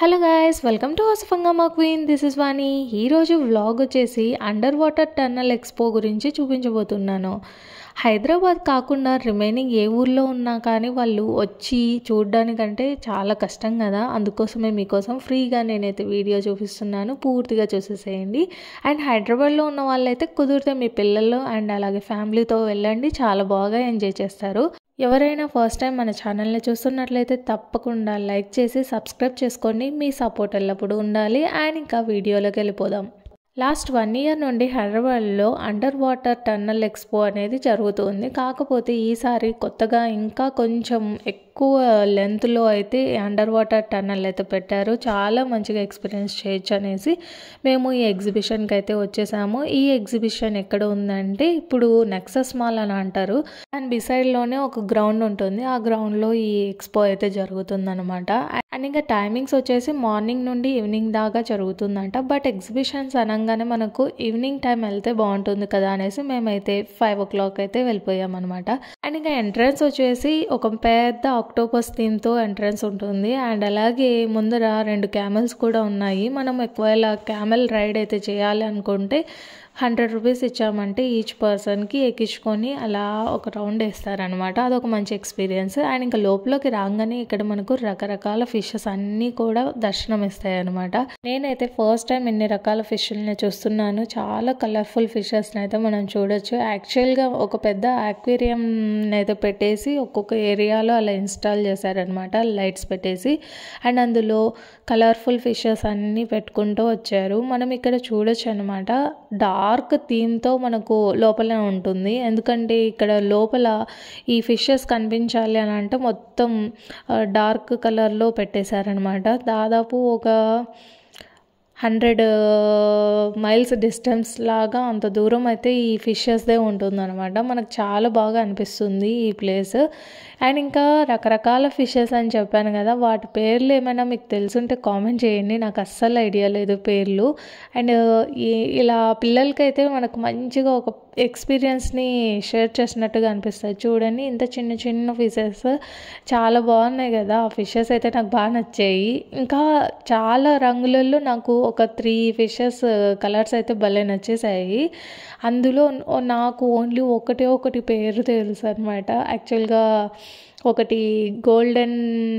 hello guys welcome to మా queen this is Vani ఈరోజు vlog వచ్చేసి అండర్ వాటర్ టన్నల్ ఎక్స్పో గురించి చూపించబోతున్నాను హైదరాబాద్ కాకుండా రిమైనింగ్ ఏ ఊర్లో ఉన్నా కానీ వాళ్ళు వచ్చి చూడడానికంటే చాలా కష్టం కదా అందుకోసమే మీకోసం ఫ్రీగా నేనైతే వీడియో చూపిస్తున్నాను పూర్తిగా చూసేసేయండి అండ్ హైదరాబాద్లో ఉన్న వాళ్ళైతే కుదిరితే మీ పిల్లలు అండ్ అలాగే ఫ్యామిలీతో వెళ్ళండి చాలా బాగా ఎంజాయ్ చేస్తారు ఎవరైనా ఫస్ట్ టైం మన ఛానల్ని చూస్తున్నట్లయితే తప్పకుండా లైక్ చేసి సబ్స్క్రైబ్ చేసుకొని మీ సపోర్ట్ ఎల్లప్పుడూ ఉండాలి అండ్ ఇంకా వీడియోలోకి వెళ్ళిపోదాం లాస్ట్ వన్ ఇయర్ నుండి హైదరాబాద్లో అండర్ వాటర్ టన్నల్ ఎక్స్పో అనేది జరుగుతుంది కాకపోతే ఈసారి కొత్తగా ఇంకా కొంచెం ఎక్కువ లెంత్లో అయితే అండర్ వాటర్ టన్నల్ అయితే పెట్టారు చాలా మంచిగా ఎక్స్పీరియన్స్ చేయొచ్చు అనేసి మేము ఈ ఎగ్జిబిషన్కి అయితే వచ్చేసాము ఈ ఎగ్జిబిషన్ ఎక్కడ ఉందంటే ఇప్పుడు నెక్సస్ మాల్ అని అంటారు అండ్ బిసైడ్లోనే ఒక గ్రౌండ్ ఉంటుంది ఆ గ్రౌండ్లో ఈ ఎక్స్పో అయితే జరుగుతుందనమాట అండ్ ఇంకా టైమింగ్స్ వచ్చేసి మార్నింగ్ నుండి ఈవినింగ్ దాకా జరుగుతుందంట బట్ ఎగ్జిబిషన్స్ అనగా వెళ్ళంగానే మనకు ఈవినింగ్ టైం వెళ్తే బాగుంటుంది కదా అనేసి మేమైతే ఫైవ్ ఓ క్లాక్ అయితే వెళ్ళిపోయాం అనమాట అండ్ ఇంకా ఎంట్రన్స్ వచ్చేసి ఒక పెద్ద ఆక్టోపస్ థీమ్తో ఎంట్రన్స్ ఉంటుంది అండ్ అలాగే ముందర రెండు క్యామెల్స్ కూడా ఉన్నాయి మనం ఒకవేళ క్యామెల్ రైడ్ అయితే చేయాలి అనుకుంటే హండ్రెడ్ రూపీస్ ఇచ్చామంటే ఈచ్ పర్సన్కి ఎక్కించుకొని అలా ఒక రౌండ్ వేస్తారనమాట అదొక మంచి ఎక్స్పీరియన్స్ అండ్ ఇంకా లోపలికి రాగానే ఇక్కడ మనకు రకరకాల ఫిషెస్ అన్నీ కూడా దర్శనం ఇస్తాయి అనమాట నేనైతే ఫస్ట్ టైం ఎన్ని రకాల ఫిష్లని చూస్తున్నాను చాలా కలర్ఫుల్ ఫిషెస్ని అయితే మనం చూడొచ్చు యాక్చువల్గా ఒక పెద్ద యాక్వేరియం అయితే పెట్టేసి ఒక్కొక్క ఏరియాలో అలా ఇన్స్టాల్ చేశారనమాట లైట్స్ పెట్టేసి అండ్ అందులో కలర్ఫుల్ ఫిషెస్ అన్నీ పెట్టుకుంటూ వచ్చారు మనం ఇక్కడ చూడొచ్చు అనమాట డా డార్క్ థీమ్తో మనకు లోపల ఉంటుంది ఎందుకంటే ఇక్కడ లోపల ఈ ఫిషెస్ కనిపించాలి అని అంటే మొత్తం డార్క్ కలర్లో పెట్టేశారనమాట దాదాపు ఒక హండ్రెడ్ మైల్స్ డిస్టెన్స్ లాగా అంత దూరం అయితే ఈ ఫిషెస్దే ఉంటుందన్నమాట మనకు చాలా బాగా అనిపిస్తుంది ఈ ప్లేస్ అండ్ ఇంకా రకరకాల ఫిషెస్ అని చెప్పాను కదా వాటి పేర్లు ఏమైనా మీకు తెలుసుంటే కామెంట్ చేయండి నాకు అస్సలు ఐడియా లేదు పేర్లు అండ్ ఇలా పిల్లలకైతే మనకు మంచిగా ఒక ఎక్స్పీరియన్స్ని షేర్ చేసినట్టుగా అనిపిస్తుంది చూడండి ఇంత చిన్న చిన్న ఫిషెస్ చాలా బాగున్నాయి కదా ఆ ఫిషెస్ అయితే నాకు బాగా నచ్చాయి ఇంకా చాలా రంగులలో నాకు ఒక త్రీ ఫిషెస్ కలర్స్ అయితే భలే నచ్చేసాయి అందులో నాకు ఓన్లీ ఒకటే ఒకటి పేరు తెలుసు అనమాట యాక్చువల్గా ఒకటి గోల్డెన్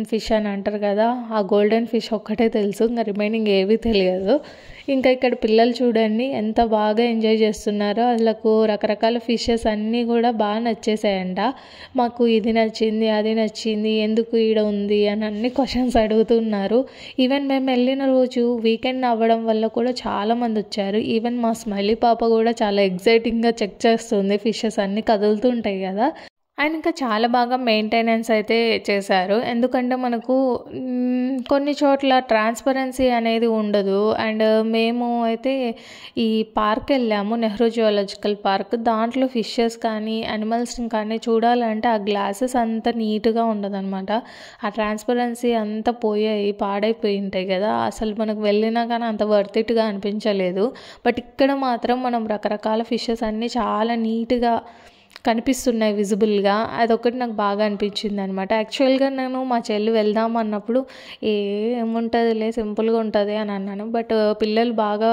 ఫిష్ అని అంటారు కదా ఆ గోల్డెన్ ఫిష్ ఒక్కటే తెలుసు ఇంకా రిమైనింగ్ ఏవి తెలియదు ఇంకా ఇక్కడ పిల్లలు చూడండి ఎంత బాగా ఎంజాయ్ చేస్తున్నారో వాళ్ళకు రకరకాల ఫిషెస్ అన్నీ కూడా బాగా నచ్చేసాయంట మాకు ఇది నచ్చింది అది నచ్చింది ఎందుకు ఈడ ఉంది అని అన్ని క్వశ్చన్స్ అడుగుతున్నారు ఈవెన్ మేము వెళ్ళిన రోజు వీకెండ్ అవ్వడం వల్ల కూడా చాలామంది వచ్చారు ఈవెన్ మా స్మైలీ పాప కూడా చాలా ఎగ్జైటింగ్గా చెక్ చేస్తుంది ఫిషెస్ అన్నీ కదులుతుంటాయి కదా అండ్ ఇంకా చాలా బాగా మెయింటెనెన్స్ అయితే చేశారు ఎందుకంటే మనకు కొన్ని చోట్ల ట్రాన్స్పరెన్సీ అనేది ఉండదు అండ్ మేము అయితే ఈ పార్క్ వెళ్ళాము నెహ్రూ జువలాజికల్ పార్క్ దాంట్లో ఫిషెస్ కానీ అనిమల్స్ కానీ చూడాలంటే ఆ గ్లాసెస్ అంత నీట్గా ఉండదన్నమాట ఆ ట్రాన్స్పరెన్సీ అంతా పోయాయి పాడైపోయి ఉంటాయి కదా అసలు మనకు వెళ్ళినా కానీ అంత వర్తిట్గా అనిపించలేదు బట్ ఇక్కడ మాత్రం మనం రకరకాల ఫిషెస్ అన్నీ చాలా నీట్గా కనిపిస్తున్నాయి విజిబుల్గా అదొకటి నాకు బాగా అనిపించింది అనమాట యాక్చువల్గా నేను మా చెల్లి వెళ్దాం అన్నప్పుడు ఏముంటుందిలే సింపుల్గా ఉంటుంది అని అన్నాను బట్ uh, పిల్లలు బాగా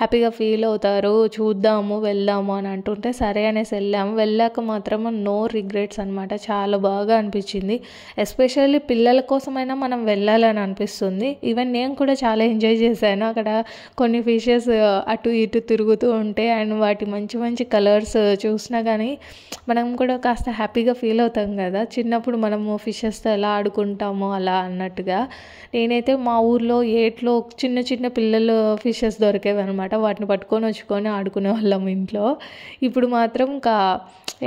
హ్యాపీగా ఫీల్ అవుతారు చూద్దాము వెళ్దాము అని అంటుంటే సరే అనేసి వెళ్ళాము వెళ్ళాక మాత్రం నో రిగ్రెట్స్ అనమాట చాలా బాగా అనిపించింది ఎస్పెషల్లీ పిల్లల కోసమైనా మనం వెళ్ళాలని అనిపిస్తుంది ఈవెన్ నేను కూడా చాలా ఎంజాయ్ చేశాను అక్కడ కొన్ని ఫిషెస్ uh, అటు ఇటు తిరుగుతూ ఉంటే అండ్ వాటి మంచి మంచి కలర్స్ uh, చూసినా కానీ మనం కూడా కాస్త హ్యాపీగా ఫీల్ అవుతాం కదా చిన్నప్పుడు మనము ఫిషెస్తో ఎలా ఆడుకుంటామో అలా అన్నట్టుగా నేనైతే మా ఊర్లో ఏట్లో చిన్న చిన్న పిల్లలు ఫిషెస్ దొరికేవి అనమాట వాటిని పట్టుకొని వచ్చుకొని ఆడుకునే వాళ్ళం ఇంట్లో ఇప్పుడు మాత్రం ఇంకా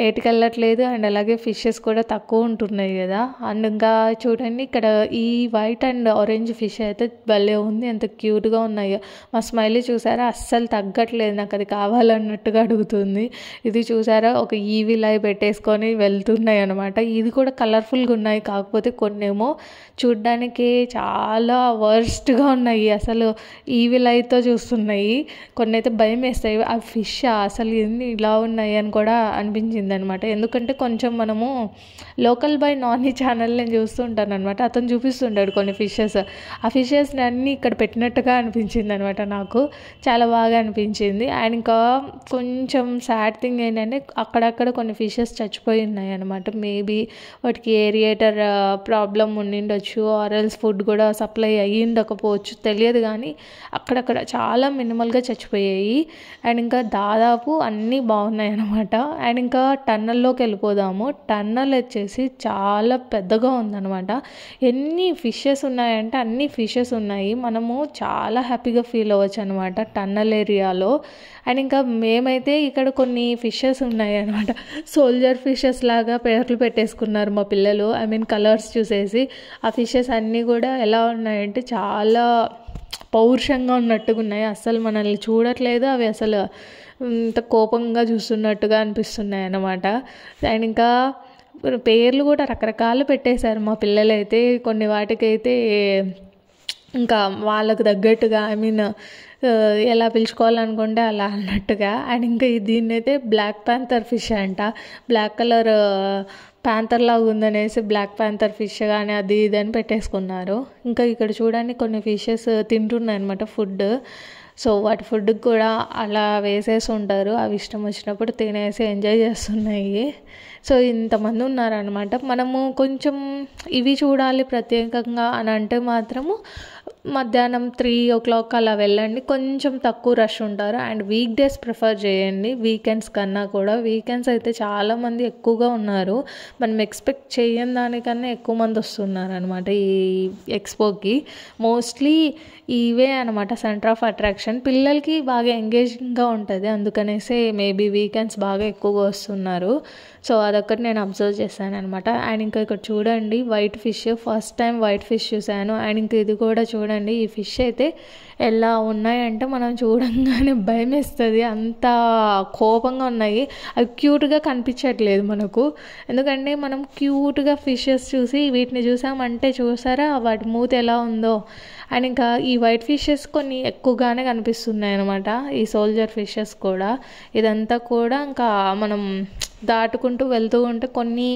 ఎయిట్కి వెళ్ళట్లేదు అండ్ అలాగే ఫిషెస్ కూడా తక్కువ ఉంటున్నాయి కదా అండ్ ఇంకా చూడండి ఇక్కడ ఈ వైట్ అండ్ ఆరెంజ్ ఫిష్ అయితే భలే ఉంది ఎంత క్యూట్గా ఉన్నాయో మా స్మైల్ చూసారా అస్సలు తగ్గట్లేదు నాకు అది కావాలన్నట్టుగా అడుగుతుంది ఇది చూసారా ఒక లై పెట్టేసుకొని వెళ్తున్నాయి అనమాట ఇది కూడా కలర్ఫుల్గా ఉన్నాయి కాకపోతే కొన్నేమో చూడ్డానికి చాలా వర్స్ట్గా ఉన్నాయి అసలు లైతో చూస్తున్నాయి కొన్ని అయితే భయం వేస్తాయి ఆ ఫిష్ అసలు ఎన్ని ఇలా ఉన్నాయి అని కూడా అనిపించింది అనమాట ఎందుకంటే కొంచెం మనము లోకల్ బై నాని ఛానల్ నేను చూస్తుంటాను అనమాట అతను చూపిస్తుంటాడు కొన్ని ఫిషెస్ ఆ ఫిషెస్ని అన్నీ ఇక్కడ పెట్టినట్టుగా అనిపించింది అనమాట నాకు చాలా బాగా అనిపించింది అండ్ ఇంకా కొంచెం సాడ్ థింగ్ ఏంటంటే అక్కడక్కడ కొన్ని ఫిషెస్ చచ్చిపోయి ఉన్నాయి అనమాట మేబీ వాటికి ఏరియేటర్ ప్రాబ్లం ఉండిండొచ్చు ఆరల్స్ ఫుడ్ కూడా సప్లై అయ్యిండకపోవచ్చు తెలియదు కానీ అక్కడక్కడ చాలా మినిమల్గా చచ్చిపోయాయి అండ్ ఇంకా దాదాపు అన్నీ బాగున్నాయి అనమాట అండ్ ఇంకా టన్నల్లోకి వెళ్ళిపోదాము టన్నల్ వచ్చేసి చాలా పెద్దగా ఉందనమాట ఎన్ని ఫిషెస్ ఉన్నాయంటే అన్ని ఫిషెస్ ఉన్నాయి మనము చాలా హ్యాపీగా ఫీల్ అవ్వచ్చు అనమాట టన్నల్ ఏరియాలో అండ్ ఇంకా మేమైతే ఇక్కడ కొన్ని ఫిషెస్ ఉన్నాయి అనమాట సోల్జర్ ఫిషెస్ లాగా పేర్లు పెట్టేసుకున్నారు మా పిల్లలు ఐ మీన్ కలర్స్ చూసేసి ఆ ఫిషెస్ అన్నీ కూడా ఎలా ఉన్నాయంటే చాలా పౌరుషంగా ఉన్నట్టుగా ఉన్నాయి అస్సలు మనల్ని చూడట్లేదు అవి అసలు ఇంత కోపంగా చూస్తున్నట్టుగా అనిపిస్తున్నాయి అన్నమాట అండ్ ఇంకా పేర్లు కూడా రకరకాలు పెట్టేశారు మా పిల్లలైతే కొన్ని వాటికైతే ఇంకా వాళ్ళకు తగ్గట్టుగా ఐ మీన్ ఎలా పిలుచుకోవాలనుకుంటే అలా అన్నట్టుగా అండ్ ఇంకా దీన్ని అయితే బ్లాక్ ప్యాంథర్ ఫిష్ అంట బ్లాక్ కలర్ ప్యాంథర్ లాగా ఉందనేసి బ్లాక్ ప్యాంథర్ ఫిష్ కానీ అది ఇది అని పెట్టేసుకున్నారు ఇంకా ఇక్కడ చూడండి కొన్ని ఫిషెస్ తింటున్నాయి అనమాట ఫుడ్ సో వాటి ఫుడ్ కూడా అలా వేసేసి ఉంటారు అవి ఇష్టం వచ్చినప్పుడు తినేసి ఎంజాయ్ చేస్తున్నాయి సో ఇంతమంది ఉన్నారనమాట మనము కొంచెం ఇవి చూడాలి ప్రత్యేకంగా అని అంటే మాత్రము మధ్యాహ్నం త్రీ ఓ క్లాక్ అలా వెళ్ళండి కొంచెం తక్కువ రష్ ఉంటారు అండ్ వీక్ డేస్ ప్రిఫర్ చేయండి వీకెండ్స్ కన్నా కూడా వీకెండ్స్ అయితే చాలామంది ఎక్కువగా ఉన్నారు మనం ఎక్స్పెక్ట్ చేయని దానికన్నా ఎక్కువ మంది వస్తున్నారు అనమాట ఈ ఎక్స్పోకి మోస్ట్లీ ఇవే అనమాట సెంటర్ ఆఫ్ అట్రాక్షన్ పిల్లలకి బాగా ఎంగేజింగ్గా ఉంటుంది అందుకనేసే మేబీ వీకెండ్స్ బాగా ఎక్కువగా వస్తున్నారు సో అదొక్కటి నేను అబ్జర్వ్ చేశాను అనమాట అండ్ ఇంకా ఇక్కడ చూడండి white fish first time white fish చూశాను అండ్ ఇంకా ఇది కూడా చూడండి ఈ ఫిష్ అయితే ఎలా ఉన్నాయంటే మనం చూడంగానే భయం వేస్తుంది అంత కోపంగా ఉన్నాయి అవి క్యూట్గా కనిపించట్లేదు మనకు ఎందుకంటే మనం క్యూట్గా ఫిషెస్ చూసి వీటిని చూసామంటే చూసారా వాటి మూత ఎలా ఉందో అండ్ ఇంకా ఈ వైట్ ఫిషెస్ కొన్ని ఎక్కువగానే కనిపిస్తున్నాయి అనమాట ఈ సోల్జర్ ఫిషెస్ కూడా ఇదంతా కూడా ఇంకా మనం దాటుకుంటూ వెళ్తూ ఉంటే కొన్ని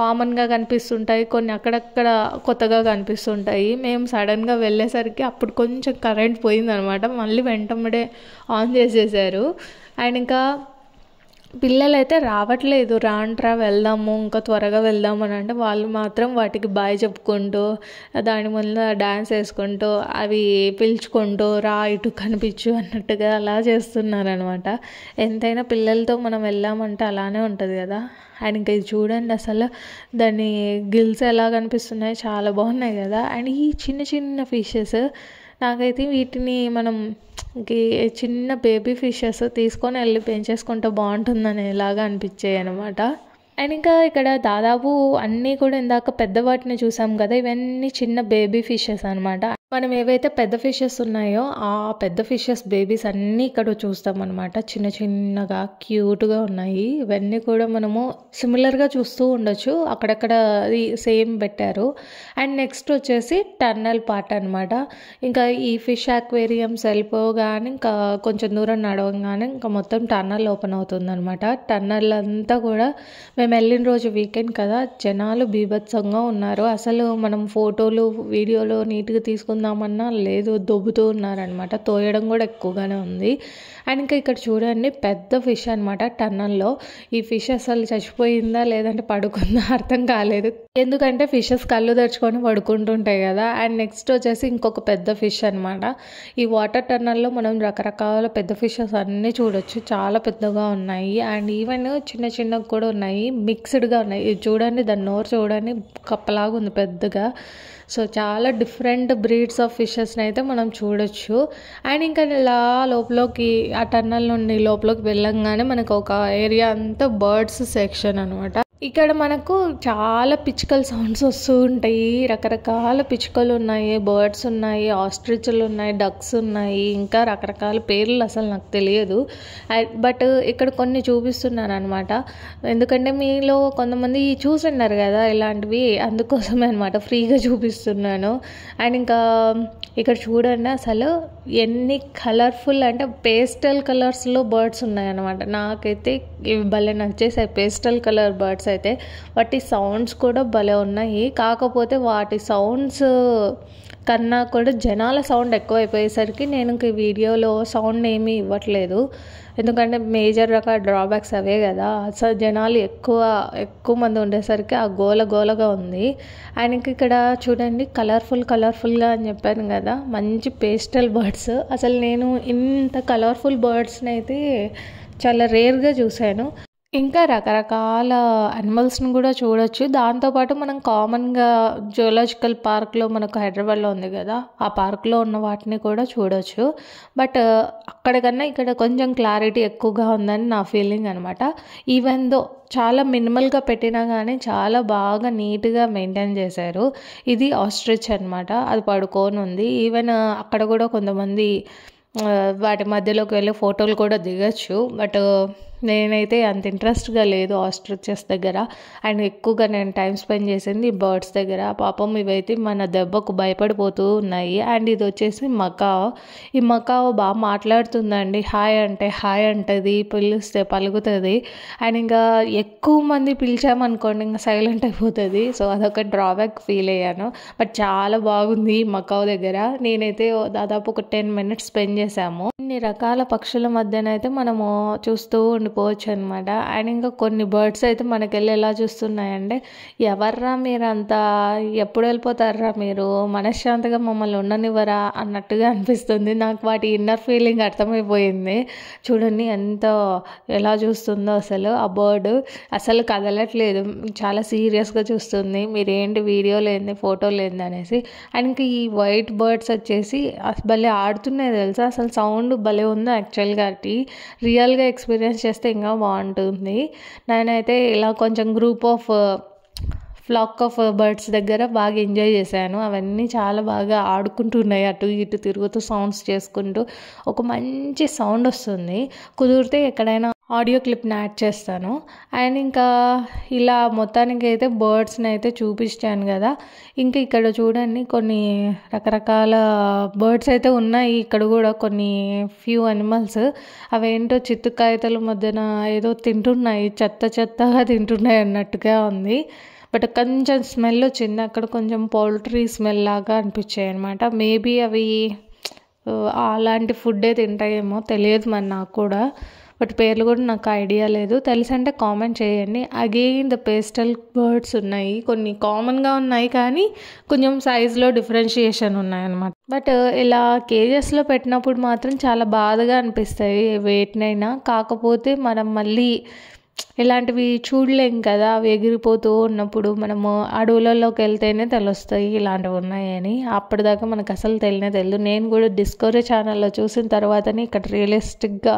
కామన్గా కనిపిస్తుంటాయి కొన్ని అక్కడక్కడ కొత్తగా కనిపిస్తుంటాయి మేము సడన్గా వెళ్ళేసరికి అప్పుడు కొంచెం కరెంట్ పోయిందనమాట మళ్ళీ వెంటబడే ఆన్ చేసేసారు అండ్ ఇంకా పిల్లలైతే రావట్లేదు రాంట్రా వెళ్దాము ఇంకా త్వరగా వెళ్దాము అని అంటే వాళ్ళు మాత్రం వాటికి బాయ్ చెప్పుకుంటూ దాని ముందు డ్యాన్స్ వేసుకుంటూ అవి పిలుచుకుంటూ రా ఇటు కనిపించు అన్నట్టుగా అలా చేస్తున్నారనమాట ఎంతైనా పిల్లలతో మనం వెళ్ళామంటే అలానే ఉంటుంది కదా అండ్ ఇంకా ఇది చూడండి అసలు దాని గిల్స్ ఎలా కనిపిస్తున్నాయి చాలా బాగున్నాయి కదా అండ్ ఈ చిన్న చిన్న ఫిషెస్ నాకైతే వీటిని మనం చిన్న బేబీ ఫిషెస్ తీసుకొని వెళ్ళి పెంచేసుకుంటే బాగుంటుందని ఎలాగా అనిపించాయి అనమాట అండ్ ఇంకా ఇక్కడ దాదాపు అన్నీ కూడా ఇందాక పెద్ద వాటిని చూసాం కదా ఇవన్నీ చిన్న బేబీ ఫిషెస్ అనమాట మనం ఏవైతే పెద్ద ఫిషెస్ ఉన్నాయో ఆ పెద్ద ఫిషెస్ బేబీస్ అన్నీ ఇక్కడ చూస్తాం అనమాట చిన్న చిన్నగా క్యూట్గా ఉన్నాయి ఇవన్నీ కూడా మనము సిమిలర్గా చూస్తూ ఉండొచ్చు అక్కడక్కడ సేమ్ పెట్టారు అండ్ నెక్స్ట్ వచ్చేసి టన్నల్ పార్ట్ అనమాట ఇంకా ఈ ఫిష్ అక్వేరియంస్ వెళ్ళిపోగానే ఇంకా కొంచెం దూరం నడవగానే ఇంకా మొత్తం టన్నల్ ఓపెన్ అనమాట టన్నల్ అంతా కూడా మేము వెళ్ళిన రోజు వీకెండ్ కదా జనాలు బీభత్సంగా ఉన్నారు అసలు మనం ఫోటోలు వీడియోలు నీట్గా తీసుకుని తీసుకుందామన్నా లేదు దొబ్బుతూ ఉన్నారనమాట తోయడం కూడా ఎక్కువగానే ఉంది అండ్ ఇంకా ఇక్కడ చూడండి పెద్ద ఫిష్ అనమాట టన్నల్లో ఈ ఫిష్ అసలు చచ్చిపోయిందా లేదంటే పడుకుందా అర్థం కాలేదు ఎందుకంటే ఫిషెస్ కళ్ళు తెరుచుకొని పడుకుంటుంటాయి కదా అండ్ నెక్స్ట్ వచ్చేసి ఇంకొక పెద్ద ఫిష్ అనమాట ఈ వాటర్ టన్నల్లో మనం రకరకాల పెద్ద ఫిషెస్ అన్నీ చూడొచ్చు చాలా పెద్దగా ఉన్నాయి అండ్ ఈవెన్ చిన్న చిన్నగా కూడా ఉన్నాయి మిక్స్డ్గా ఉన్నాయి ఇది చూడండి దాని నోరు చూడండి కప్పలాగా ఉంది పెద్దగా సో చాలా డిఫరెంట్ బ్రీడ్స్ ఆఫ్ ఫిషెస్ని అయితే మనం చూడొచ్చు అండ్ ఇంకా ఇలా లోపలోకి ఆ టన్నల్ నుండి లోపలికి వెళ్ళంగానే మనకు ఒక ఏరియా అంతా బర్డ్స్ సెక్షన్ అనమాట ఇక్కడ మనకు చాలా పిచ్చుకల సౌండ్స్ వస్తూ ఉంటాయి రకరకాల పిచ్చుకలు ఉన్నాయి బర్డ్స్ ఉన్నాయి ఆస్ట్రిచ్లు ఉన్నాయి డక్స్ ఉన్నాయి ఇంకా రకరకాల పేర్లు అసలు నాకు తెలియదు బట్ ఇక్కడ కొన్ని చూపిస్తున్నాను అనమాట ఎందుకంటే మీలో కొంతమంది చూసున్నారు కదా ఇలాంటివి అందుకోసమే అనమాట ఫ్రీగా చూపిస్తున్నాను అండ్ ఇంకా ఇక్కడ చూడండి అసలు ఎన్ని కలర్ఫుల్ అంటే పేస్టల్ కలర్స్లో బర్డ్స్ ఉన్నాయన్నమాట నాకైతే ఇవి భలే నచ్చేసాయి పేస్టల్ కలర్ బర్డ్స్ అయితే వాటి సౌండ్స్ కూడా భలే ఉన్నాయి కాకపోతే వాటి సౌండ్స్ కన్నా కూడా జనాల సౌండ్ ఎక్కువైపోయేసరికి నేను ఇంక వీడియోలో సౌండ్ ఏమీ ఇవ్వట్లేదు ఎందుకంటే మేజర్ రకాల డ్రాబ్యాక్స్ అవే కదా అసలు జనాలు ఎక్కువ ఎక్కువ మంది ఉండేసరికి ఆ గోల గోలగా ఉంది ఆయనకి ఇక్కడ చూడండి కలర్ఫుల్ కలర్ఫుల్గా అని చెప్పాను కదా మంచి పేస్టల్ బర్డ్స్ అసలు నేను ఇంత కలర్ఫుల్ బర్డ్స్ని అయితే చాలా రేర్గా చూశాను ఇంకా రకరకాల అనిమల్స్ని కూడా చూడొచ్చు దాంతోపాటు మనం కామన్గా జువలాజికల్ పార్క్లో మనకు హైదరాబాద్లో ఉంది కదా ఆ పార్క్లో ఉన్న వాటిని కూడా చూడొచ్చు బట్ అక్కడికన్నా ఇక్కడ కొంచెం క్లారిటీ ఎక్కువగా ఉందని నా ఫీలింగ్ అనమాట ఈవెన్ దో చాలా మినిమల్గా పెట్టినా కానీ చాలా బాగా నీట్గా మెయింటైన్ చేశారు ఇది ఆస్ట్రిచ్ అనమాట అది పడుకొని ఉంది ఈవెన్ అక్కడ కూడా కొంతమంది వాటి మధ్యలోకి వెళ్ళి ఫోటోలు కూడా దిగచ్చు బట్ నేనైతే అంత ఇంట్రెస్ట్గా లేదు ఆస్ట్రిచెస్ దగ్గర అండ్ ఎక్కువగా నేను టైం స్పెండ్ చేసింది బర్డ్స్ దగ్గర పాపం ఇవైతే మన దెబ్బకు భయపడిపోతూ ఉన్నాయి అండ్ ఇది వచ్చేసి మకావ్ ఈ మకావ్ బాగా మాట్లాడుతుందండి హాయ్ అంటే హాయ్ అంటుంది పిలిస్తే పలుకుతుంది అండ్ ఇంకా ఎక్కువ మంది పిలిచామనుకోండి ఇంకా సైలెంట్ అయిపోతుంది సో అదొక డ్రాబ్యాక్ ఫీల్ అయ్యాను బట్ చాలా బాగుంది మకావ్ దగ్గర నేనైతే దాదాపు ఒక టెన్ మినిట్స్ స్పెండ్ చేశాము ఇన్ని రకాల పక్షుల మధ్యనైతే మనము చూస్తూ ఉండిపోవచ్చు అనమాట అండ్ ఇంకా కొన్ని బర్డ్స్ అయితే మనకి వెళ్ళి ఎలా చూస్తున్నాయంటే ఎవర్రా మీరంతా ఎప్పుడు వెళ్ళిపోతారా మీరు మనశ్శాంతిగా మమ్మల్ని ఉండనివ్వరా అన్నట్టుగా అనిపిస్తుంది నాకు వాటి ఇన్నర్ ఫీలింగ్ అర్థమైపోయింది చూడండి ఎంత ఎలా చూస్తుందో అసలు ఆ బర్డ్ అసలు కదలట్లేదు చాలా సీరియస్గా చూస్తుంది మీరేంటి వీడియో లేని ఫోటో లేని అనేసి అండ్ ఇంకా ఈ వైట్ బర్డ్స్ వచ్చేసి భలే ఆడుతున్నాయి తెలుసా అసలు సౌండ్ భలే ఉందో యాక్చువల్గా రియల్గా ఎక్స్పీరియన్స్ చేస్తే చేస్తే ఇంకా బాగుంటుంది నేనైతే ఇలా కొంచెం group of flock of birds దగ్గర బాగా ఎంజాయ్ చేశాను అవన్నీ చాలా బాగా ఆడుకుంటున్నాయి అటు ఇటు తిరుగుతూ సౌండ్స్ చేసుకుంటూ ఒక మంచి సౌండ్ వస్తుంది కుదిరితే ఎక్కడైనా ఆడియో క్లిప్ని యాడ్ చేస్తాను అండ్ ఇంకా ఇలా మొత్తానికి అయితే బర్డ్స్ని అయితే చూపించాను కదా ఇంకా ఇక్కడ చూడండి కొన్ని రకరకాల బర్డ్స్ అయితే ఉన్నాయి ఇక్కడ కూడా కొన్ని ఫ్యూ అనిమల్స్ అవేంటో చిత్తుకాయతల మధ్యన ఏదో తింటున్నాయి చెత్త చెత్తగా తింటున్నాయి అన్నట్టుగా ఉంది బట్ కొంచెం స్మెల్ వచ్చింది అక్కడ కొంచెం పౌల్ట్రీ స్మెల్ లాగా అనిపించాయి అనమాట మేబీ అవి అలాంటి ఫుడ్డే తింటాయేమో తెలియదు మరి నాకు కూడా బట్ పేర్లు కూడా నాకు ఐడియా లేదు తెలుసు అంటే కామెంట్ చేయండి అగైన్ ద పేస్టల్ బర్డ్స్ ఉన్నాయి కొన్ని కామన్గా ఉన్నాయి కానీ కొంచెం సైజులో డిఫరెన్షియేషన్ ఉన్నాయన్నమాట బట్ ఇలా కేజెస్లో పెట్టినప్పుడు మాత్రం చాలా బాధగా అనిపిస్తాయి వెయిట్నైనా కాకపోతే మనం మళ్ళీ ఇలాంటివి చూడలేం కదా అవి ఎగిరిపోతూ ఉన్నప్పుడు మనము అడవులలోకి వెళ్తేనే తెలుస్తాయి ఇలాంటివి ఉన్నాయని అప్పటిదాకా మనకు అసలు తెలియనే తెలియదు నేను కూడా డిస్కవరీ ఛానల్లో చూసిన తర్వాతనే ఇక్కడ రియలిస్టిక్గా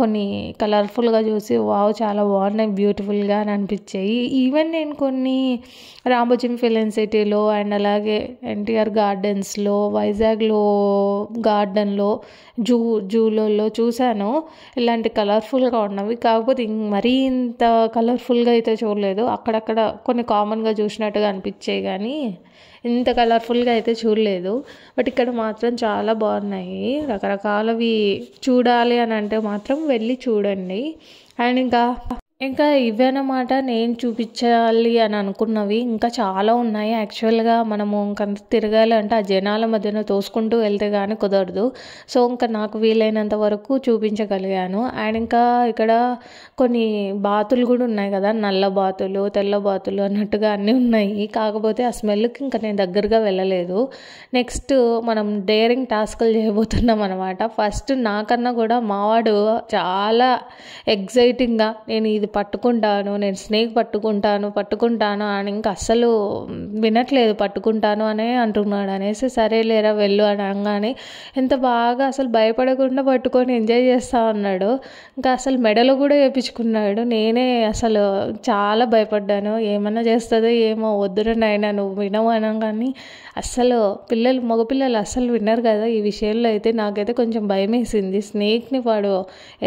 కొన్ని కలర్ఫుల్గా చూసి వావ్ చాలా బాగున్నాయి బ్యూటిఫుల్గా అని అనిపించాయి ఈవెన్ నేను కొన్ని రామోజీం ఫిలిం సిటీలో అండ్ అలాగే ఎన్టీఆర్ గార్డెన్స్లో వైజాగ్లో గార్డెన్లో జూ జూలలో చూశాను ఇలాంటి కలర్ఫుల్గా ఉన్నవి కాకపోతే మరీ ఇంత కలర్ఫుల్గా అయితే చూడలేదు అక్కడక్కడ కొన్ని కామన్గా చూసినట్టుగా అనిపించే కానీ ఇంత కలర్ఫుల్గా అయితే చూడలేదు బట్ ఇక్కడ మాత్రం చాలా బాగున్నాయి రకరకాలవి చూడాలి అని అంటే మాత్రం వెళ్ళి చూడండి అండ్ ఇంకా ఇంకా ఇవేనమాట నేను చూపించాలి అని అనుకున్నవి ఇంకా చాలా ఉన్నాయి యాక్చువల్గా మనము ఇంకా తిరగాలంటే ఆ జనాల మధ్యన తోసుకుంటూ వెళ్తే కానీ కుదరదు సో ఇంకా నాకు వీలైనంత వరకు చూపించగలిగాను అండ్ ఇంకా ఇక్కడ కొన్ని బాతులు కూడా ఉన్నాయి కదా నల్ల బాతులు తెల్ల బాతులు అన్నట్టుగా అన్నీ ఉన్నాయి కాకపోతే ఆ స్మెల్కి ఇంకా నేను దగ్గరగా వెళ్ళలేదు నెక్స్ట్ మనం డేరింగ్ టాస్కులు చేయబోతున్నాం అనమాట ఫస్ట్ నాకన్నా కూడా మావాడు చాలా ఎగ్జైటింగ్గా నేను ఇది పట్టుకుంటాను నేను స్నేక్ పట్టుకుంటాను పట్టుకుంటాను అని ఇంకా అస్సలు వినట్లేదు పట్టుకుంటాను అనే అంటున్నాడు అనేసి సరే లేరా వెళ్ళు అని అనగానే ఎంత బాగా అసలు భయపడకుండా పట్టుకొని ఎంజాయ్ చేస్తా ఉన్నాడు ఇంకా అసలు మెడలు కూడా వేయించుకున్నాడు నేనే అసలు చాలా భయపడ్డాను ఏమన్నా చేస్తుందో ఏమో వద్దురా నాయన నువ్వు వినవు అనగానే అస్సలు పిల్లలు మగపిల్లలు అస్సలు విన్నారు కదా ఈ విషయంలో అయితే నాకైతే కొంచెం భయం వేసింది స్నేక్ని వాడు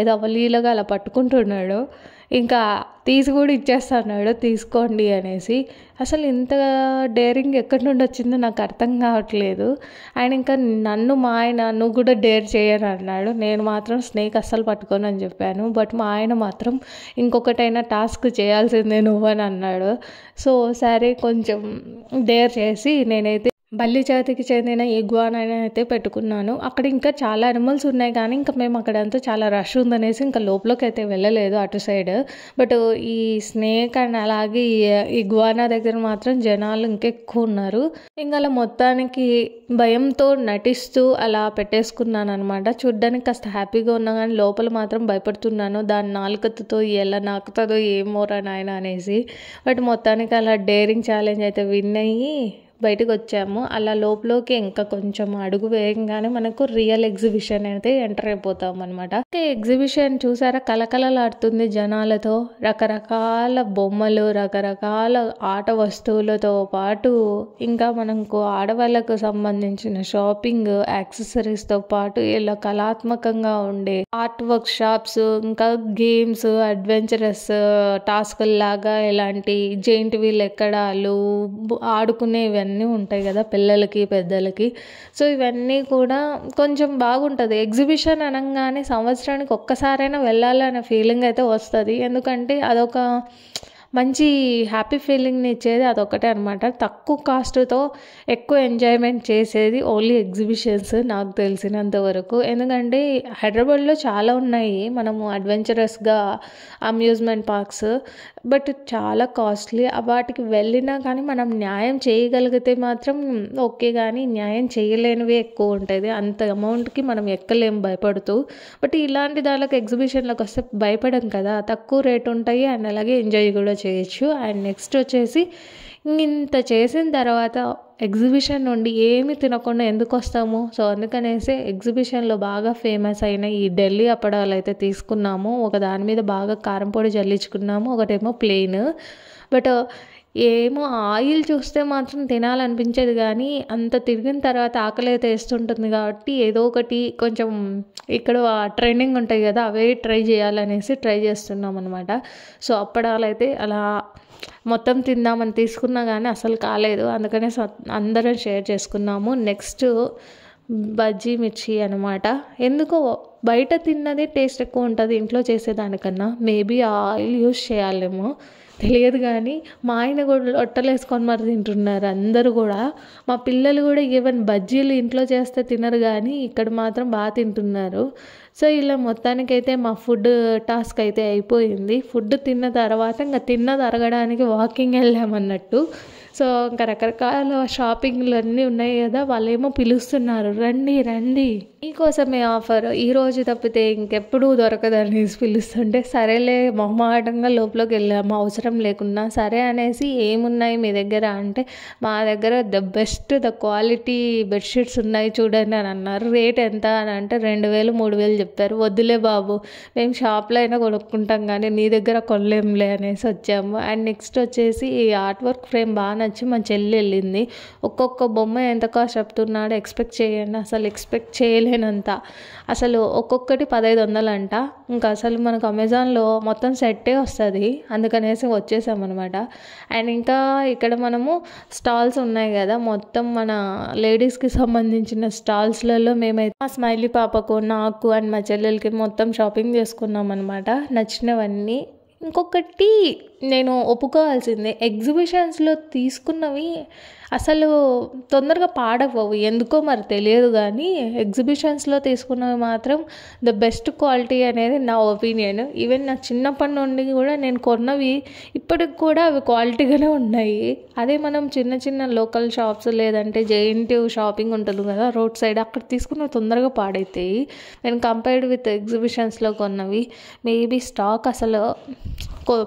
ఏదో అవలీలగా అలా పట్టుకుంటున్నాడు ఇంకా తీసి కూడా ఇచ్చేస్తున్నాడు తీసుకోండి అనేసి అసలు ఇంత డేరింగ్ ఎక్కడి నుండి వచ్చిందో నాకు అర్థం కావట్లేదు ఆయన ఇంకా నన్ను మా ఆయన నువ్వు కూడా డేర్ చేయను అన్నాడు నేను మాత్రం స్నేక్ అస్సలు పట్టుకోను అని చెప్పాను బట్ మా ఆయన మాత్రం ఇంకొకటైనా టాస్క్ చేయాల్సిందే నువ్వని అన్నాడు సో సరే కొంచెం డేర్ చేసి నేనైతే బల్లి జాతికి చెందిన ఎగ్వానని అయితే పెట్టుకున్నాను అక్కడ ఇంకా చాలా అనిమల్స్ ఉన్నాయి కానీ ఇంకా మేము అక్కడంతా చాలా రష్ ఉందనేసి ఇంకా లోపలికి అయితే వెళ్ళలేదు అటు సైడ్ బట్ ఈ స్నేక్ అండ్ అలాగే ఎగ్వానా దగ్గర మాత్రం జనాలు ఇంకెక్కువ ఉన్నారు ఇంకా అలా మొత్తానికి భయంతో నటిస్తూ అలా పెట్టేసుకున్నాను అనమాట చూడ్డానికి కాస్త హ్యాపీగా ఉన్నా కానీ లోపల మాత్రం భయపడుతున్నాను దాని నాలుకతో ఎలా నాకుతుందో ఏమోరా నాయన అనేసి బట్ మొత్తానికి అలా డేరింగ్ ఛాలెంజ్ అయితే విన్ అయ్యి బయటకు వచ్చాము అలా లోపలకి ఇంకా కొంచెం అడుగు వేయంగానే మనకు రియల్ ఎగ్జిబిషన్ అయితే ఎంటర్ అయిపోతాం అనమాట ఎగ్జిబిషన్ చూసారా కలకలలాడుతుంది జనాలతో రకరకాల బొమ్మలు రకరకాల ఆట వస్తువులతో పాటు ఇంకా మనకు ఆడవాళ్ళకు సంబంధించిన షాపింగ్ యాక్సెసరీస్తో పాటు ఇలా కళాత్మకంగా ఉండే ఆర్ట్ వర్క్ షాప్స్ ఇంకా గేమ్స్ అడ్వెంచరస్ టాస్క్ లాగా ఇలాంటి జెయింట్ వీల్ ఎక్కడాలు ఆడుకునేవి అన్నీ ఉంటాయి కదా పిల్లలకి పెద్దలకి సో ఇవన్నీ కూడా కొంచెం బాగుంటుంది ఎగ్జిబిషన్ అనగానే సంవత్సరానికి ఒక్కసారైనా వెళ్ళాలనే ఫీలింగ్ అయితే వస్తుంది ఎందుకంటే అదొక మంచి హ్యాపీ ఫీలింగ్ని ఇచ్చేది అదొకటే అనమాట తక్కువ కాస్ట్తో ఎక్కువ ఎంజాయ్మెంట్ చేసేది ఓన్లీ ఎగ్జిబిషన్స్ నాకు తెలిసినంత వరకు ఎందుకంటే హైదరాబాద్లో చాలా ఉన్నాయి మనము అడ్వెంచరస్గా అమ్యూజ్మెంట్ పార్క్స్ బట్ చాలా కాస్ట్లీ వాటికి వెళ్ళినా కానీ మనం న్యాయం చేయగలిగితే మాత్రం ఓకే కానీ న్యాయం చేయలేనివి ఎక్కువ ఉంటుంది అంత అమౌంట్కి మనం ఎక్కలేం భయపడుతూ బట్ ఇలాంటి దానికి ఎగ్జిబిషన్లకు వస్తే భయపడం కదా తక్కువ రేట్ ఉంటాయి అండ్ అలాగే ఎంజాయ్ కూడా చేయొచ్చు అండ్ నెక్స్ట్ వచ్చేసి ఇంత చేసిన తర్వాత ఎగ్జిబిషన్ నుండి ఏమి తినకుండా ఎందుకు వస్తాము సో అందుకనేసి ఎగ్జిబిషన్లో బాగా ఫేమస్ అయిన ఈ ఢిల్లీ అప్పడాలు అయితే తీసుకున్నాము ఒక దాని మీద బాగా కారం పొడి జల్లించుకున్నాము ఒకటేమో ప్లెయిన్ బట్ ఏమో ఆయిల్ చూస్తే మాత్రం తినాలనిపించేది కానీ అంత తిరిగిన తర్వాత ఆకలి వేస్తుంటుంది కాబట్టి ఏదో ఒకటి కొంచెం ఇక్కడ ట్రైనింగ్ ఉంటాయి కదా అవే ట్రై చేయాలనేసి ట్రై చేస్తున్నాం అనమాట సో అప్పడాలైతే అలా మొత్తం తిందామని తీసుకున్నా కానీ అసలు కాలేదు అందుకనే అందరం షేర్ చేసుకున్నాము నెక్స్ట్ బజ్జీ మిర్చి అనమాట ఎందుకో బయట తిన్నదే టేస్ట్ ఎక్కువ ఉంటుంది ఇంట్లో చేసేదానికన్నా మేబీ ఆయిల్ యూస్ చేయాలేమో తెలియదు కానీ మా ఆయన కూడా రొట్టెలు వేసుకొని మరి తింటున్నారు అందరూ కూడా మా పిల్లలు కూడా ఈవెన్ బజ్జీలు ఇంట్లో చేస్తే తినరు కానీ ఇక్కడ మాత్రం బాగా తింటున్నారు సో ఇలా మొత్తానికైతే మా ఫుడ్ టాస్క్ అయితే అయిపోయింది ఫుడ్ తిన్న తర్వాత ఇంకా తిన్నది అరగడానికి వాకింగ్ వెళ్ళామన్నట్టు సో ఇంకా రకరకాల షాపింగ్లు అన్నీ ఉన్నాయి కదా వాళ్ళేమో పిలుస్తున్నారు రండి రండి మీకోసమే ఆఫర్ ఈరోజు తప్పితే ఇంకెప్పుడు అనేసి పిలుస్తుంటే సరేలే మొహమాటంగా లోపలికి వెళ్ళాము అవసరం లేకున్నా సరే అనేసి ఏమున్నాయి మీ దగ్గర అంటే మా దగ్గర the best the quality bedsheets ఉన్నాయి చూడండి అని అన్నారు రేట్ ఎంత అని అంటే రెండు వేలు మూడు వేలు చెప్పారు వద్దులే బాబు మేము షాప్లో అయినా కొనుక్కుంటాం కానీ నీ దగ్గర కొనలేంలే అనేసి వచ్చాము అండ్ నెక్స్ట్ వచ్చేసి ఈ ఆర్ట్ వర్క్ ఫ్రేమ్ బాగా నచ్చి మా చెల్లి వెళ్ళింది ఒక్కొక్క బొమ్మ ఎంత కాస్ట్ చెప్తున్నాడు ఎక్స్పెక్ట్ చేయండి అసలు ఎక్స్పెక్ట్ చేయలేనంత అసలు ఒక్కొక్కటి పదహైదు వందలు అంట ఇంకా అసలు మనకు అమెజాన్లో మొత్తం సెట్టే వస్తుంది అందుకనేసి వచ్చేసామన్నమాట అండ్ ఇంకా ఇక్కడ మనము స్టాల్స్ ఉన్నాయి కదా మొత్తం మన లేడీస్కి సంబంధించిన స్టాల్స్లలో మేమైతే మా స్మైలీ పాపకు నాకు అండ్ మా చెల్లెలకి మొత్తం షాపింగ్ చేసుకున్నాం అనమాట నచ్చినవన్నీ ఇంకొకటి నేను ఒప్పుకోవాల్సిందే ఎగ్జిబిషన్స్లో తీసుకున్నవి అసలు తొందరగా పాడకపోవు ఎందుకో మరి తెలియదు కానీ ఎగ్జిబిషన్స్లో తీసుకున్నవి మాత్రం ద బెస్ట్ క్వాలిటీ అనేది నా ఒపీనియన్ ఈవెన్ నా చిన్నప్పటి నుండి కూడా నేను కొన్నవి ఇప్పటికి కూడా అవి క్వాలిటీగానే ఉన్నాయి అదే మనం చిన్న చిన్న లోకల్ షాప్స్ లేదంటే జెయింటివ్ షాపింగ్ ఉంటుంది కదా రోడ్ సైడ్ అక్కడ తీసుకున్న తొందరగా పాడైతాయి నేను కంపేర్డ్ విత్ ఎగ్జిబిషన్స్లో కొన్నవి మేబీ స్టాక్ అసలు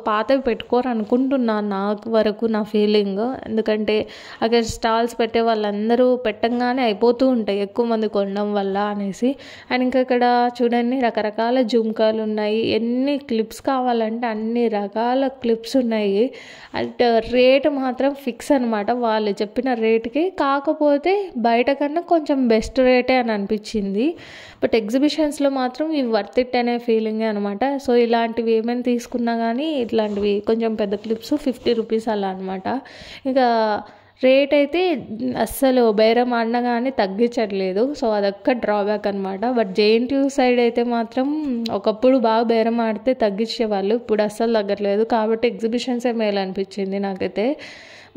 పాతవి పెట్టుకోరు అనుకుంటున్నా నాకు వరకు నా ఫీలింగ్ ఎందుకంటే ఆ అలాగే స్టాల్స్ పెట్టే వాళ్ళందరూ పెట్టంగానే అయిపోతూ ఉంటాయి ఎక్కువ మంది కొనడం వల్ల అనేసి అండ్ ఇంకా ఇక్కడ చూడండి రకరకాల జుంకాలు ఉన్నాయి ఎన్ని క్లిప్స్ కావాలంటే అన్ని రకాల క్లిప్స్ ఉన్నాయి అండ్ రేట్ మాత్రం ఫిక్స్ అనమాట వాళ్ళు చెప్పిన రేట్కి కాకపోతే బయట కన్నా కొంచెం బెస్ట్ రేటే అని అనిపించింది బట్ ఎగ్జిబిషన్స్లో మాత్రం ఇవి వర్త్ ఇట్ అనే ఫీలింగే అనమాట సో ఇలాంటివి ఏమైనా తీసుకున్నా కానీ ఇట్లాంటివి కొంచెం పెద్ద క్లిప్స్ ఫిఫ్టీ రూపీస్ అలా అనమాట ఇంకా రేట్ అయితే అస్సలు బేరం ఆడినా కానీ తగ్గించట్లేదు సో అదొక్క డ్రాబ్యాక్ అనమాట బట్ జేఎన్టీయూ సైడ్ అయితే మాత్రం ఒకప్పుడు బాగా బేరం ఆడితే తగ్గించేవాళ్ళు ఇప్పుడు అస్సలు తగ్గట్లేదు కాబట్టి ఎగ్జిబిషన్సే మేలు అనిపించింది నాకైతే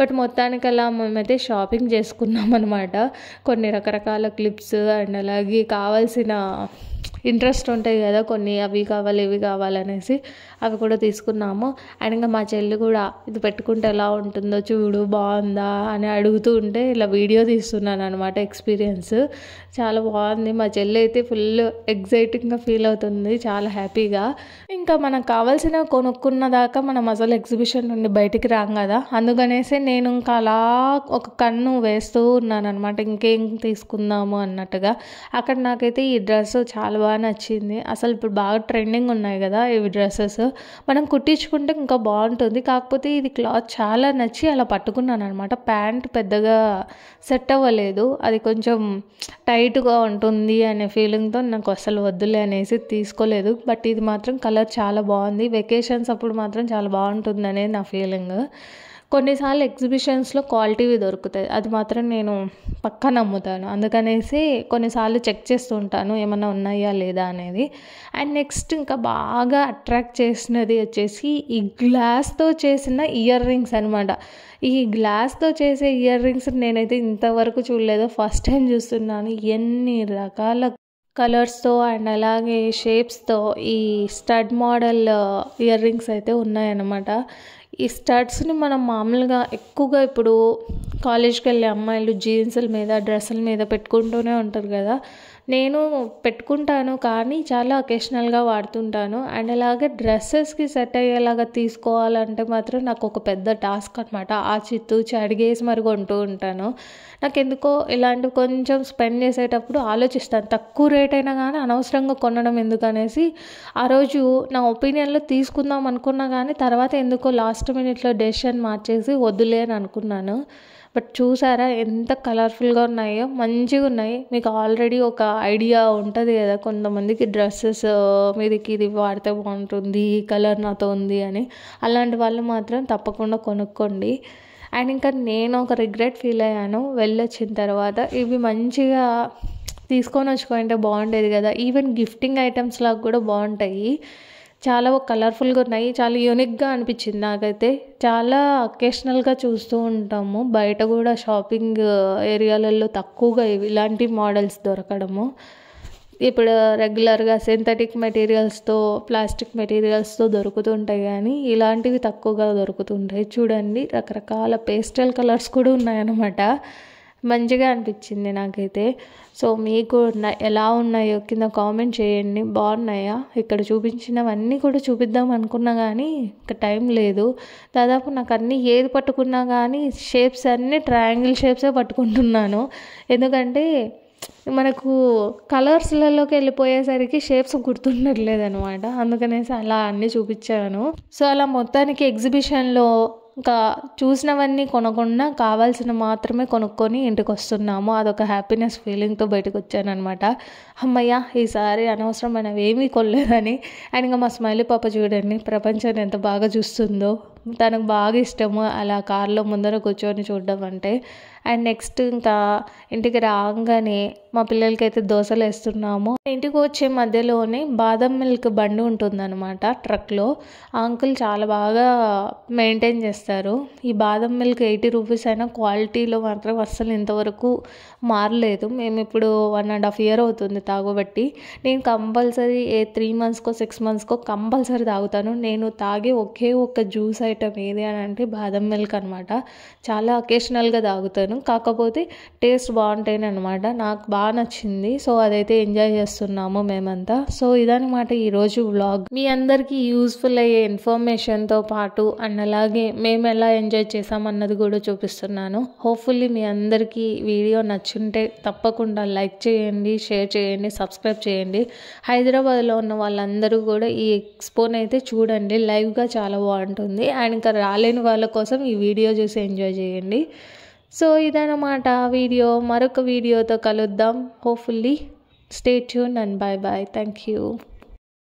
బట్ మొత్తానికి అలా మేమైతే షాపింగ్ చేసుకున్నాం అనమాట కొన్ని రకరకాల క్లిప్స్ అండ్ అలాగే కావాల్సిన ఇంట్రెస్ట్ ఉంటాయి కదా కొన్ని అవి కావాలి ఇవి కావాలనేసి అవి కూడా తీసుకున్నాము అండ్ ఇంకా మా చెల్లి కూడా ఇది పెట్టుకుంటే ఎలా ఉంటుందో చూడు బాగుందా అని అడుగుతూ ఉంటే ఇలా వీడియో తీస్తున్నాను అనమాట ఎక్స్పీరియన్స్ చాలా బాగుంది మా చెల్లి అయితే ఫుల్ ఎగ్జైటింగ్గా ఫీల్ అవుతుంది చాలా హ్యాపీగా ఇంకా మనకు కావాల్సిన కొనుక్కున్న దాకా మనం అసలు ఎగ్జిబిషన్ నుండి బయటికి రాం కదా అందుకనేసి నేను ఇంకా అలా ఒక కన్ను వేస్తూ ఉన్నాను అనమాట ఇంకేం తీసుకుందాము అన్నట్టుగా అక్కడ నాకైతే ఈ డ్రెస్ చాలా చాలా బాగా నచ్చింది అసలు ఇప్పుడు బాగా ట్రెండింగ్ ఉన్నాయి కదా ఇవి డ్రెస్సెస్ మనం కుట్టించుకుంటే ఇంకా బాగుంటుంది కాకపోతే ఇది క్లాత్ చాలా నచ్చి అలా పట్టుకున్నాను అనమాట ప్యాంట్ పెద్దగా సెట్ అవ్వలేదు అది కొంచెం టైట్గా ఉంటుంది అనే ఫీలింగ్తో నాకు అసలు వద్దులే అనేసి తీసుకోలేదు బట్ ఇది మాత్రం కలర్ చాలా బాగుంది వెకేషన్స్ అప్పుడు మాత్రం చాలా బాగుంటుంది అనేది నా ఫీలింగ్ కొన్నిసార్లు ఎగ్జిబిషన్స్లో క్వాలిటీవి దొరుకుతాయి అది మాత్రం నేను పక్క నమ్ముతాను అందుకనేసి కొన్నిసార్లు చెక్ చేస్తూ ఉంటాను ఏమైనా ఉన్నాయా లేదా అనేది అండ్ నెక్స్ట్ ఇంకా బాగా అట్రాక్ట్ చేసినది వచ్చేసి ఈ గ్లాస్తో చేసిన ఇయర్ రింగ్స్ అనమాట ఈ గ్లాస్తో చేసే ఇయర్ రింగ్స్ నేనైతే ఇంతవరకు చూడలేదు ఫస్ట్ టైం చూస్తున్నాను ఎన్ని రకాల కలర్స్తో అండ్ అలాగే షేప్స్తో ఈ స్టడ్ మోడల్ ఇయర్ రింగ్స్ అయితే ఉన్నాయన్నమాట ఈ స్టడ్స్ని మనం మామూలుగా ఎక్కువగా ఇప్పుడు కాలేజ్కి వెళ్ళే అమ్మాయిలు జీన్సుల మీద డ్రెస్సుల మీద పెట్టుకుంటూనే ఉంటారు కదా నేను పెట్టుకుంటాను కానీ చాలా అకేషనల్గా వాడుతుంటాను అండ్ అలాగే డ్రెస్సెస్కి సెట్ అయ్యేలాగా తీసుకోవాలంటే మాత్రం నాకు ఒక పెద్ద టాస్క్ అనమాట ఆ చిత్తు అడిగేసి మరి కొంటూ ఉంటాను నాకు ఎందుకో ఇలాంటివి కొంచెం స్పెండ్ చేసేటప్పుడు ఆలోచిస్తాను తక్కువ రేట్ అయినా కానీ అనవసరంగా కొనడం ఎందుకనేసి ఆ రోజు నా ఒపీనియన్లో తీసుకుందాం అనుకున్నా కానీ తర్వాత ఎందుకో లాస్ట్ మినిట్లో డెసిషన్ మార్చేసి వద్దులే అని అనుకున్నాను బట్ చూసారా ఎంత కలర్ఫుల్గా ఉన్నాయో మంచిగా ఉన్నాయి మీకు ఆల్రెడీ ఒక ఐడియా ఉంటుంది కదా కొంతమందికి డ్రెస్సెస్ మీదకి ఇది వాడితే బాగుంటుంది ఈ కలర్ నాతో ఉంది అని అలాంటి వాళ్ళు మాత్రం తప్పకుండా కొనుక్కోండి అండ్ ఇంకా నేను ఒక రిగ్రెట్ ఫీల్ అయ్యాను వెళ్ళొచ్చిన తర్వాత ఇవి మంచిగా తీసుకొని వచ్చుకుంటే బాగుండేది కదా ఈవెన్ గిఫ్టింగ్ ఐటమ్స్ లాగా కూడా బాగుంటాయి చాలా కలర్ఫుల్గా ఉన్నాయి చాలా యూనిక్గా అనిపించింది నాకైతే చాలా అకేషనల్గా చూస్తూ ఉంటాము బయట కూడా షాపింగ్ uh, ఏరియాలలో తక్కువగా ఇలాంటి మోడల్స్ దొరకడము ఇప్పుడు రెగ్యులర్గా సింథటిక్ మెటీరియల్స్తో ప్లాస్టిక్ మెటీరియల్స్తో దొరుకుతుంటాయి కానీ ఇలాంటివి తక్కువగా దొరుకుతుంటాయి చూడండి రకరకాల పేస్టల్ కలర్స్ కూడా ఉన్నాయన్నమాట మంచిగా అనిపించింది నాకైతే సో మీకు ఎలా ఉన్నాయో కింద కామెంట్ చేయండి బాగున్నాయా ఇక్కడ చూపించినవన్నీ కూడా చూపిద్దాం అనుకున్నా కానీ ఇక టైం లేదు దాదాపు నాకు అన్నీ ఏది పట్టుకున్నా కానీ షేప్స్ అన్నీ ట్రయాంగిల్ షేప్సే పట్టుకుంటున్నాను ఎందుకంటే మనకు కలర్స్లలోకి వెళ్ళిపోయేసరికి షేప్స్ గుర్తుండట్లేదు అనమాట అందుకనేసి అలా అన్నీ చూపించాను సో అలా మొత్తానికి ఎగ్జిబిషన్లో ఇంకా చూసినవన్నీ కొనకుండా కావాల్సిన మాత్రమే కొనుక్కొని ఇంటికి వస్తున్నాము అదొక హ్యాపీనెస్ ఫీలింగ్తో బయటకు వచ్చానమాట అమ్మయ్య ఈసారి అనవసరమైనవి ఏమీ కొనలేదని అండ్ ఇంకా మా స్మైలీ పాప చూడండి ప్రపంచాన్ని ఎంత బాగా చూస్తుందో తనకు బాగా ఇష్టము అలా కార్లో ముందర కూర్చొని చూడడం అంటే అండ్ నెక్స్ట్ ఇంకా ఇంటికి రాగానే మా పిల్లలకి అయితే దోశలు వేస్తున్నాము ఇంటికి వచ్చే మధ్యలోనే బాదం మిల్క్ బండి ఉంటుందన్నమాట ట్రక్లో ఆ అంకుల్ చాలా బాగా మెయింటైన్ చేస్తారు ఈ బాదం మిల్క్ ఎయిటీ రూపీస్ అయినా క్వాలిటీలో మాత్రం అస్సలు ఇంతవరకు మారలేదు మేము ఇప్పుడు వన్ అండ్ హాఫ్ ఇయర్ అవుతుంది తాగబట్టి నేను కంపల్సరీ ఏ త్రీ మంత్స్కో సిక్స్ మంత్స్కో కంపల్సరీ తాగుతాను నేను తాగే ఒకే ఒక్క జ్యూస్ ఐటమ్ ఏది అని అంటే బాదం మిల్క్ అనమాట చాలా అకేషనల్గా తాగుతాను కాకపోతే టేస్ట్ బాగుంటాయి అనమాట నాకు బాగా నచ్చింది సో అదైతే ఎంజాయ్ చేస్తున్నాము మేమంతా సో ఇదనమాట ఈరోజు వ్లాగ్ మీ అందరికీ యూస్ఫుల్ అయ్యే ఇన్ఫర్మేషన్తో పాటు అండ్ అలాగే మేము ఎలా ఎంజాయ్ చేసామన్నది కూడా చూపిస్తున్నాను హోప్ఫుల్లీ మీ అందరికీ వీడియో నచ్చింది నచ్చుంటే తప్పకుండా లైక్ చేయండి షేర్ చేయండి సబ్స్క్రైబ్ చేయండి హైదరాబాద్లో ఉన్న వాళ్ళందరూ కూడా ఈ ఎక్స్పోని అయితే చూడండి లైవ్గా చాలా బాగుంటుంది అండ్ ఇంకా రాలేని వాళ్ళ కోసం ఈ వీడియో చూసి ఎంజాయ్ చేయండి సో ఇదనమాట వీడియో మరొక వీడియోతో కలుద్దాం hopefully stay tune and bye bye thank you